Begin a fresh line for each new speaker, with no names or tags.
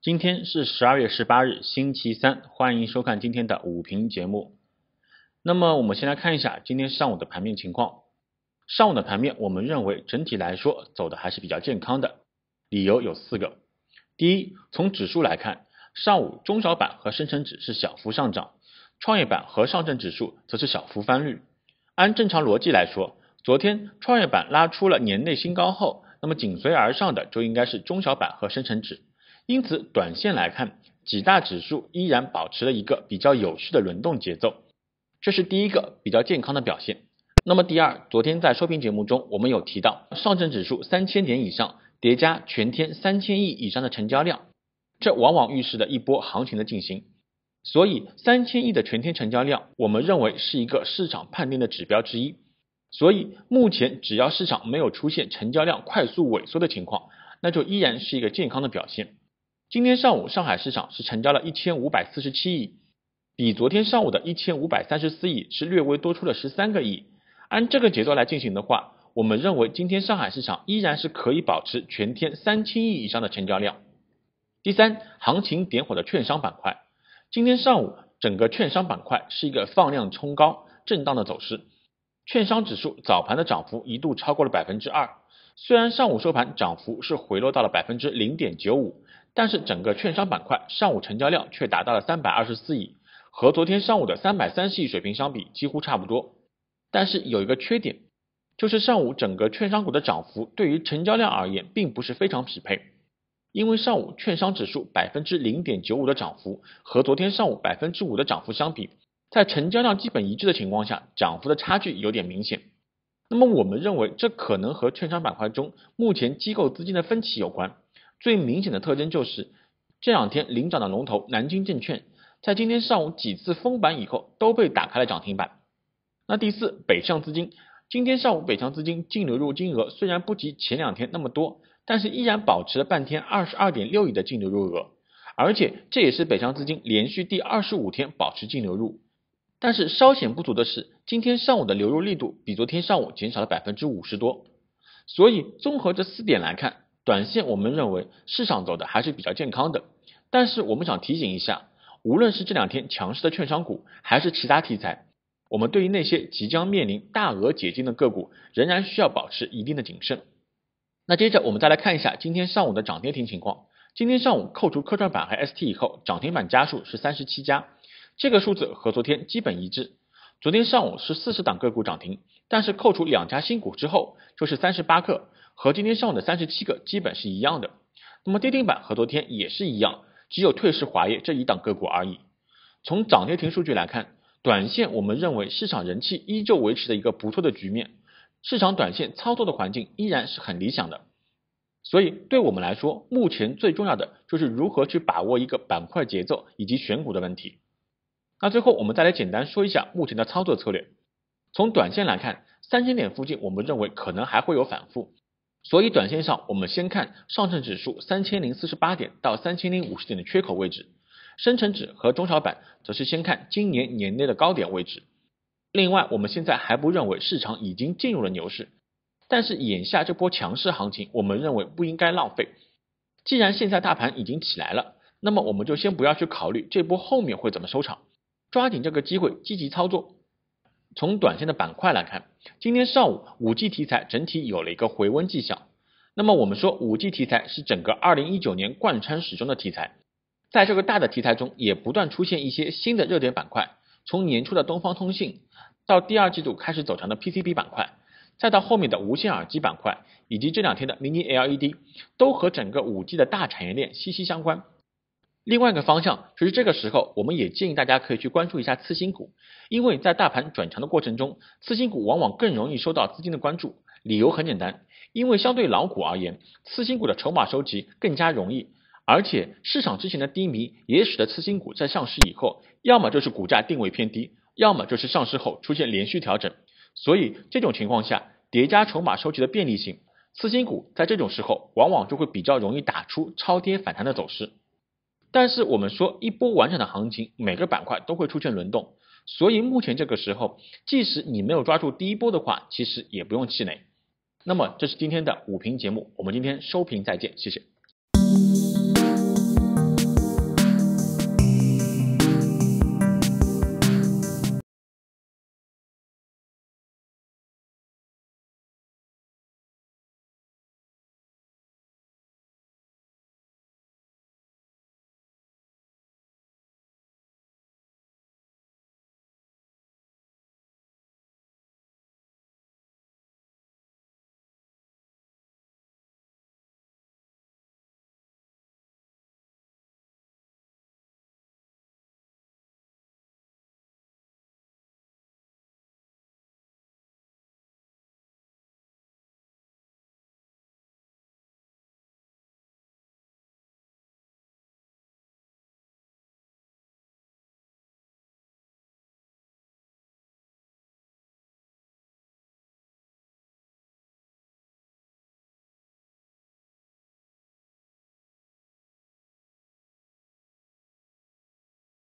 今天是十二月十八日，星期三，欢迎收看今天的午评节目。那么我们先来看一下今天上午的盘面情况。上午的盘面，我们认为整体来说走的还是比较健康的，理由有四个。第一，从指数来看，上午中小板和深成指是小幅上涨，创业板和上证指数则是小幅翻绿。按正常逻辑来说，昨天创业板拉出了年内新高后，那么紧随而上的就应该是中小板和深成指。因此，短线来看，几大指数依然保持了一个比较有序的轮动节奏，这是第一个比较健康的表现。那么，第二，昨天在收评节目中，我们有提到，上证指数三千点以上叠加全天三千亿以上的成交量，这往往预示着一波行情的进行。所以，三千亿的全天成交量，我们认为是一个市场判定的指标之一。所以，目前只要市场没有出现成交量快速萎缩的情况，那就依然是一个健康的表现。今天上午，上海市场是成交了一千五百四十七亿，比昨天上午的一千五百三十四亿是略微多出了十三个亿。按这个节奏来进行的话，我们认为今天上海市场依然是可以保持全天三千亿以上的成交量。第三，行情点火的券商板块，今天上午整个券商板块是一个放量冲高震荡的走势，券商指数早盘的涨幅一度超过了百分之二，虽然上午收盘涨幅是回落到了百分之零点九五，但是整个券商板块上午成交量却达到了三百二十四亿，和昨天上午的三百三十亿水平相比几乎差不多。但是有一个缺点，就是上午整个券商股的涨幅对于成交量而言并不是非常匹配，因为上午券商指数百分之零点九五的涨幅和昨天上午百分之五的涨幅相比，在成交量基本一致的情况下，涨幅的差距有点明显。那么我们认为这可能和券商板块中目前机构资金的分歧有关。最明显的特征就是，这两天领涨的龙头南京证券，在今天上午几次封板以后，都被打开了涨停板。那第四，北向资金，今天上午北向资金净流入金额虽然不及前两天那么多，但是依然保持了半天二十二点六亿的净流入额，而且这也是北上资金连续第二十五天保持净流入。但是稍显不足的是，今天上午的流入力度比昨天上午减少了百分之五十多。所以综合这四点来看。短线我们认为市场走的还是比较健康的，但是我们想提醒一下，无论是这两天强势的券商股，还是其他题材，我们对于那些即将面临大额解禁的个股，仍然需要保持一定的谨慎。那接着我们再来看一下今天上午的涨跌停情况。今天上午扣除科创板和 ST 以后，涨停板家数是三十七家，这个数字和昨天基本一致。昨天上午是四十档个股涨停，但是扣除两家新股之后，就是三十八个。和今天上午的三十七个基本是一样的，那么跌停板和昨天也是一样，只有退市华业这一档个股而已。从涨跌停数据来看，短线我们认为市场人气依旧维持的一个不错的局面，市场短线操作的环境依然是很理想的。所以对我们来说，目前最重要的就是如何去把握一个板块节奏以及选股的问题。那最后我们再来简单说一下目前的操作策略。从短线来看，三千点附近，我们认为可能还会有反复。所以，短线上我们先看上证指数三千零四十八点到三千零五十点的缺口位置，深成指和中小板则是先看今年年内的高点位置。另外，我们现在还不认为市场已经进入了牛市，但是眼下这波强势行情，我们认为不应该浪费。既然现在大盘已经起来了，那么我们就先不要去考虑这波后面会怎么收场，抓紧这个机会积极操作。从短线的板块来看，今天上午五 G 题材整体有了一个回温迹象。那么我们说五 G 题材是整个2019年贯穿始终的题材，在这个大的题材中，也不断出现一些新的热点板块。从年初的东方通信，到第二季度开始走强的 PCB 板块，再到后面的无线耳机板块，以及这两天的 Mini LED，都和整个五 G 的大产业链息息相关。另外一个方向，其实这个时候，我们也建议大家可以去关注一下次新股，因为在大盘转强的过程中，次新股往往更容易收到资金的关注。理由很简单，因为相对老股而言，次新股的筹码收集更加容易，而且市场之前的低迷也使得次新股在上市以后，要么就是股价定位偏低，要么就是上市后出现连续调整。所以这种情况下，叠加筹码收集的便利性，次新股在这种时候往往就会比较容易打出超跌反弹的走势。但是我们说一波完整的行情，每个板块都会出现轮动，所以目前这个时候，即使你没有抓住第一波的话，其实也不用气馁。那么这是今天的午评节目，我们今天收评再见，谢谢。